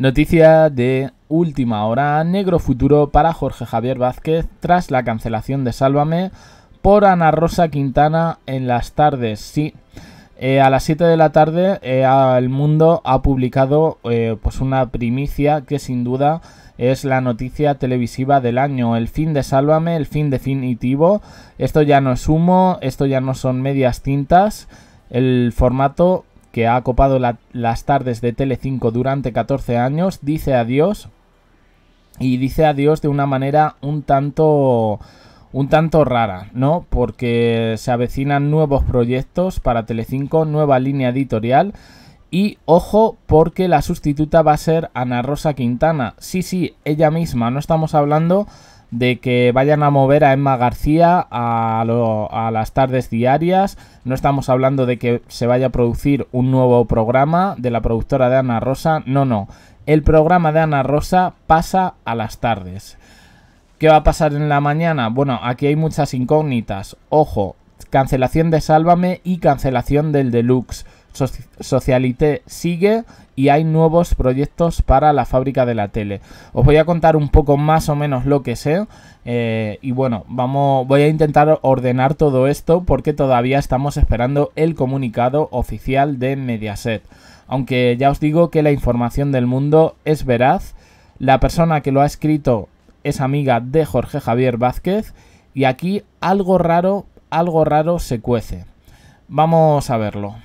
Noticia de última hora, negro futuro para Jorge Javier Vázquez tras la cancelación de Sálvame por Ana Rosa Quintana en las tardes. Sí, eh, a las 7 de la tarde El eh, Mundo ha publicado eh, pues una primicia que sin duda es la noticia televisiva del año, el fin de Sálvame, el fin definitivo. Esto ya no es humo, esto ya no son medias tintas. El formato que ha copado las tardes de Telecinco durante 14 años, dice adiós y dice adiós de una manera un tanto un tanto rara, ¿no? Porque se avecinan nuevos proyectos para Telecinco, nueva línea editorial y ojo porque la sustituta va a ser Ana Rosa Quintana. Sí, sí, ella misma, no estamos hablando de que vayan a mover a Emma García a, las tardes diarias. No estamos hablando de que se vaya a producir un nuevo programa de la productora de Ana Rosa. No, no. El programa de Ana Rosa pasa a las tardes. ¿Qué va a pasar en la mañana? Bueno, aquí hay muchas incógnitas. Ojo, cancelación de Sálvame y cancelación del Deluxe. Socialité sigue y hay nuevos proyectos para la fábrica de la tele. Os voy a contar un poco más o menos lo que sé. Eh, y bueno, vamos, voy a intentar ordenar todo esto porque todavía estamos esperando el comunicado oficial de Mediaset. Aunque ya os digo que la información del mundo es veraz. La persona que lo ha escrito es amiga de Jorge Javier Vázquez. Y aquí algo raro, algo raro se cuece. Vamos a verlo.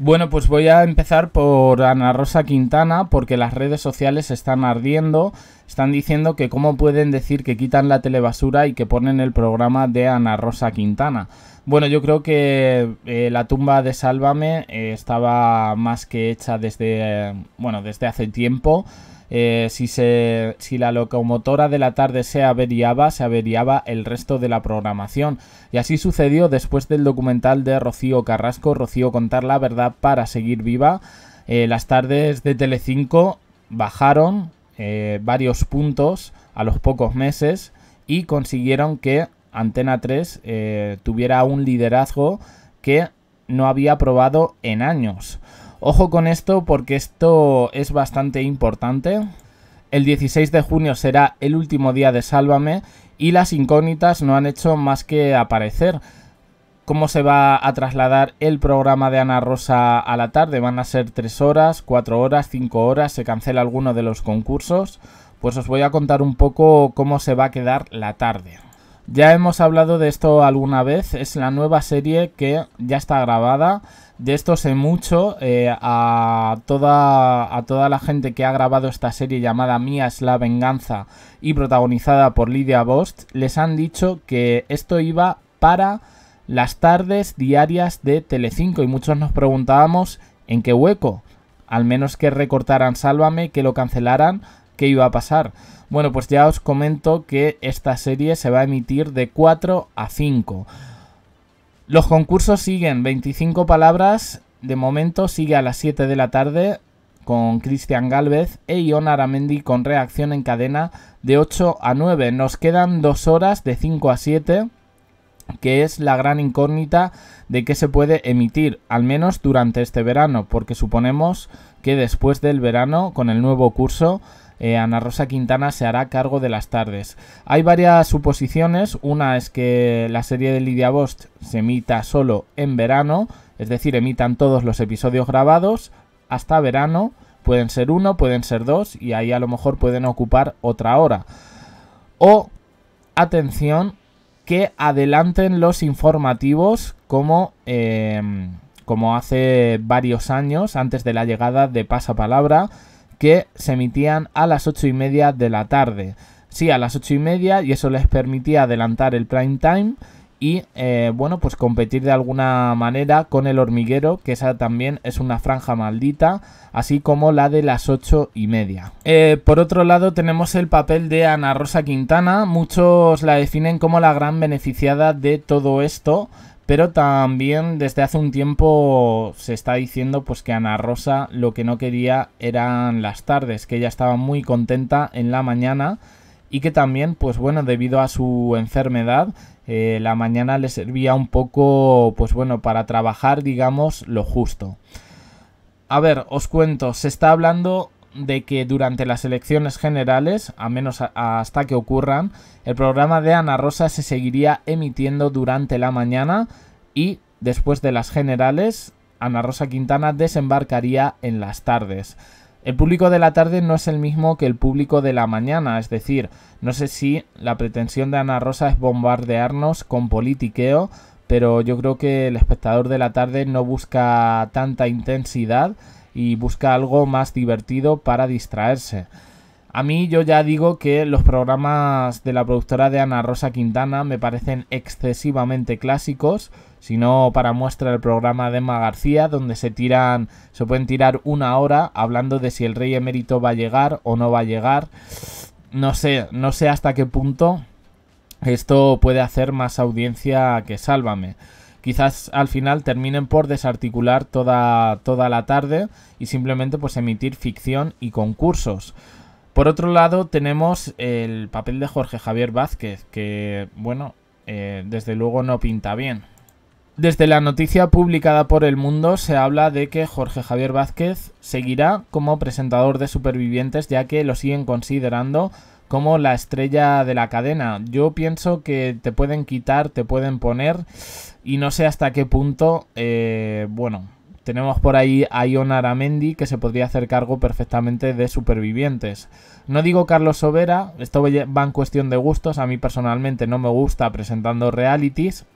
Bueno, pues voy a empezar por Ana Rosa Quintana, porque las redes sociales están ardiendo, están diciendo que cómo pueden decir que quitan la telebasura y que ponen el programa de Ana Rosa Quintana. Bueno, yo creo que eh, la tumba de Sálvame eh, estaba más que hecha desde, bueno, desde hace tiempo. Eh, si, la locomotora de la tarde se averiaba, se averiaba el resto de la programación. Y así sucedió después del documental de Rocío Carrasco, Rocío Contar la Verdad para Seguir Viva. Eh, las tardes de Telecinco bajaron eh, varios puntos a los pocos meses y consiguieron que Antena 3 tuviera un liderazgo que no había probado en años. Ojo con esto porque esto es bastante importante. El 16 de junio será el último día de Sálvame y las incógnitas no han hecho más que aparecer. ¿Cómo se va a trasladar el programa de Ana Rosa a la tarde? ¿Van a ser 3 horas, 4 horas, 5 horas? ¿Se cancela alguno de los concursos? Pues os voy a contar un poco cómo se va a quedar la tarde. Ya hemos hablado de esto alguna vez, es la nueva serie que ya está grabada. De esto sé mucho, eh, a, toda, a toda la gente que ha grabado esta serie llamada Mía es la venganza y protagonizada por Lidia Bost, les han dicho que esto iba para las tardes diarias de Telecinco y muchos nos preguntábamos en qué hueco, al menos que recortaran Sálvame, que lo cancelaran, qué iba a pasar. Bueno, pues ya os comento que esta serie se va a emitir de 4 a 5. Los concursos siguen 25 palabras. De momento sigue a las 7 de la tarde con Cristian Galvez e Ion Aramendi con reacción en cadena de 8 a 9. Nos quedan dos horas de 5 a 7 que es la gran incógnita de que se puede emitir, al menos durante este verano, porque suponemos que después del verano, con el nuevo curso, eh, Ana Rosa Quintana se hará cargo de las tardes. Hay varias suposiciones, una es que la serie de Lidia Bost se emita solo en verano, es decir, emitan todos los episodios grabados hasta verano, pueden ser uno, pueden ser dos, y ahí a lo mejor pueden ocupar otra hora. O, atención, que adelanten los informativos como... Eh, como hace varios años, antes de la llegada de Pasapalabra, que se emitían a las 8 y media de la tarde. Sí, a las 8 y media y eso les permitía adelantar el prime time y eh, bueno, pues competir de alguna manera con el hormiguero, que esa también es una franja maldita, así como la de las 8 y media. Eh, por otro lado, tenemos el papel de Ana Rosa Quintana, muchos la definen como la gran beneficiada de todo esto. Pero también desde hace un tiempo se está diciendo pues que Ana Rosa lo que no quería eran las tardes, que ella estaba muy contenta en la mañana y que también pues bueno debido a su enfermedad eh, la mañana le servía un poco pues bueno para trabajar digamos lo justo. A ver, os cuento, se está hablando de que durante las elecciones generales, a menos hasta que ocurran, el programa de Ana Rosa se seguiría emitiendo durante la mañana y después de las generales, Ana Rosa Quintana desembarcaría en las tardes. El público de la tarde no es el mismo que el público de la mañana, es decir, no sé si la pretensión de Ana Rosa es bombardearnos con politiqueo, pero yo creo que el espectador de la tarde no busca tanta intensidad y busca algo más divertido para distraerse. A mí yo ya digo que los programas de la productora de Ana Rosa Quintana me parecen excesivamente clásicos, sino para muestra el programa de Emma García donde se tiran se pueden tirar una hora hablando de si el rey emérito va a llegar o no va a llegar. No sé, no sé hasta qué punto esto puede hacer más audiencia que Sálvame quizás al final terminen por desarticular toda, toda la tarde y simplemente pues emitir ficción y concursos. Por otro lado, tenemos el papel de Jorge Javier Vázquez, que, bueno, eh, desde luego no pinta bien. Desde la noticia publicada por El Mundo se habla de que Jorge Javier Vázquez seguirá como presentador de Supervivientes, ya que lo siguen considerando como la estrella de la cadena. Yo pienso que te pueden quitar, te pueden poner y no sé hasta qué punto, eh, bueno, tenemos por ahí a Ion Aramendi que se podría hacer cargo perfectamente de supervivientes. No digo Carlos Sobera, esto va en cuestión de gustos, a mí personalmente no me gusta presentando realities.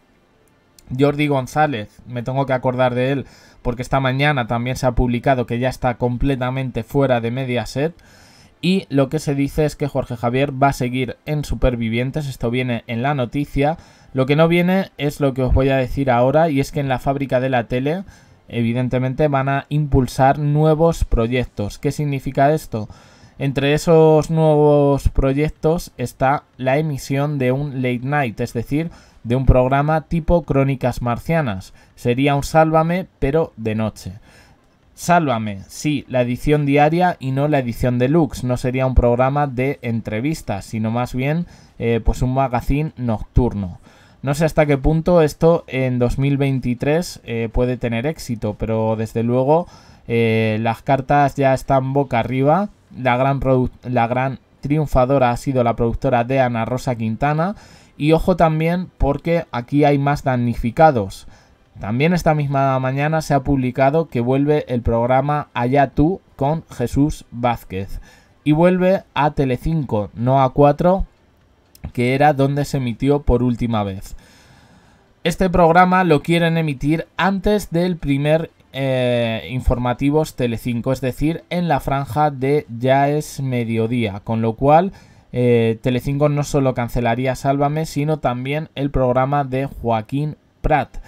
Jordi González, me tengo que acordar de él porque esta mañana también se ha publicado que ya está completamente fuera de Mediaset. Y lo que se dice es que Jorge Javier va a seguir en Supervivientes, esto viene en la noticia. Lo que no viene es lo que os voy a decir ahora, y es que en la fábrica de la tele, evidentemente, van a impulsar nuevos proyectos. ¿Qué significa esto? Entre esos nuevos proyectos está la emisión de un late night, es decir, de un programa tipo Crónicas Marcianas. Sería un sálvame, pero de noche. Sálvame, sí, la edición diaria y no la edición deluxe. No sería un programa de entrevistas, sino más bien eh, pues un magazine nocturno. No sé hasta qué punto esto en 2023 eh, puede tener éxito, pero desde luego eh, las cartas ya están boca arriba. La gran, la gran triunfadora ha sido la productora de Ana Rosa Quintana. Y ojo también porque aquí hay más damnificados. También esta misma mañana se ha publicado que vuelve el programa Allá tú con Jesús Vázquez. Y vuelve a Telecinco, no a 4, que era donde se emitió por última vez. Este programa lo quieren emitir antes del primer eh, informativos Telecinco, es decir, en la franja de ya es mediodía, con lo cual tele eh, Telecinco no solo cancelaría Sálvame, sino también el programa de Joaquín Prat.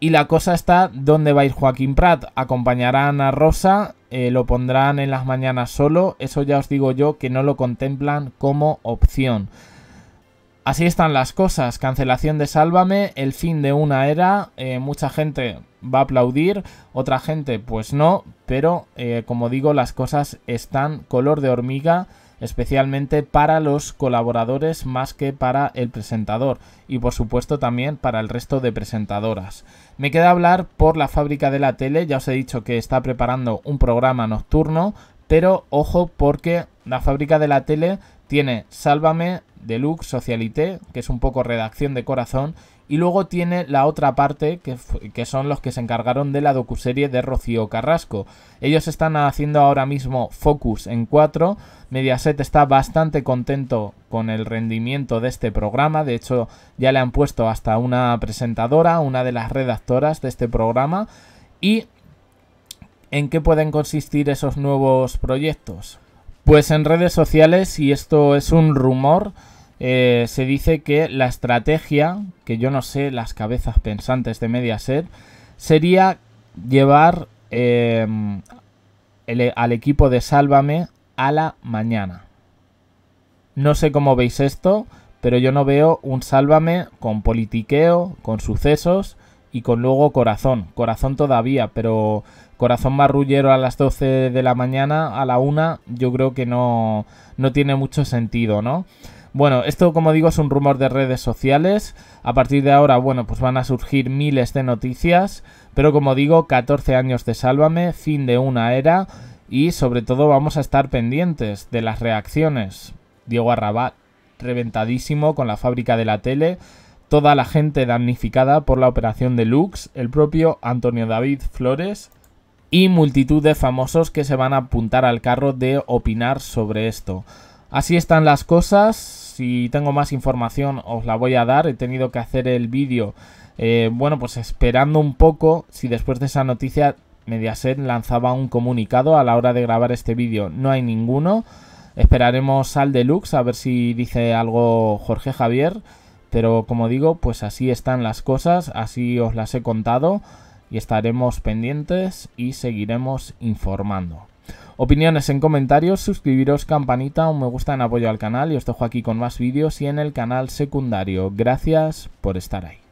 Y la cosa está dónde va a ir Joaquín Prat. Acompañarán a Rosa, eh, lo pondrán en las mañanas solo. Eso ya os digo yo que no lo contemplan como opción. Así están las cosas. Cancelación de Sálvame, el fin de una era. Eh, mucha gente va a aplaudir, otra gente pues no. Pero eh, como digo, las cosas están color de hormiga especialmente para los colaboradores más que para el presentador y por supuesto también para el resto de presentadoras. Me queda hablar por la fábrica de la tele, ya os he dicho que está preparando un programa nocturno, pero ojo porque la fábrica de la tele tiene Sálvame, Deluxe, Socialité, que es un poco redacción de corazón, y luego tiene la otra parte, que, son los que se encargaron de la docuserie de Rocío Carrasco. Ellos están haciendo ahora mismo Focus en 4. Mediaset está bastante contento con el rendimiento de este programa. De hecho, ya le han puesto hasta una presentadora, una de las redactoras de este programa. ¿Y en qué pueden consistir esos nuevos proyectos? Pues en redes sociales, y esto es un rumor, eh, se dice que la estrategia, que yo no sé, las cabezas pensantes de Mediaset, sería llevar em, e, al equipo de Sálvame a la mañana. No sé cómo veis esto, pero yo no veo un Sálvame con politiqueo, con sucesos, y con luego Corazón. Corazón todavía, pero Corazón Marrullero a las 12 de la mañana, a la 1, yo creo que no, no tiene mucho sentido, ¿no? Bueno, esto como digo es un rumor de redes sociales. A partir de ahora, bueno, pues van a surgir miles de noticias. Pero como digo, 14 años de Sálvame, fin de una era. Y sobre todo vamos a estar pendientes de las reacciones. Diego Arrabat, reventadísimo con la fábrica de la tele toda la gente damnificada por la operación de Lux, el propio Antonio David Flores y multitud de famosos que se van a apuntar al carro de opinar sobre esto. Así están las cosas, si tengo más información os la voy a dar, he tenido que hacer el vídeo, eh, bueno pues esperando un poco si después de esa noticia Mediaset lanzaba un comunicado a la hora de grabar este vídeo, no hay ninguno, esperaremos al deluxe a ver si dice algo Jorge Javier pero como digo, pues así están las cosas, así os las he contado y estaremos pendientes y seguiremos informando. Opiniones en comentarios, suscribiros, campanita, un me gusta en apoyo al canal y os dejo aquí con más vídeos y en el canal secundario. Gracias por estar ahí.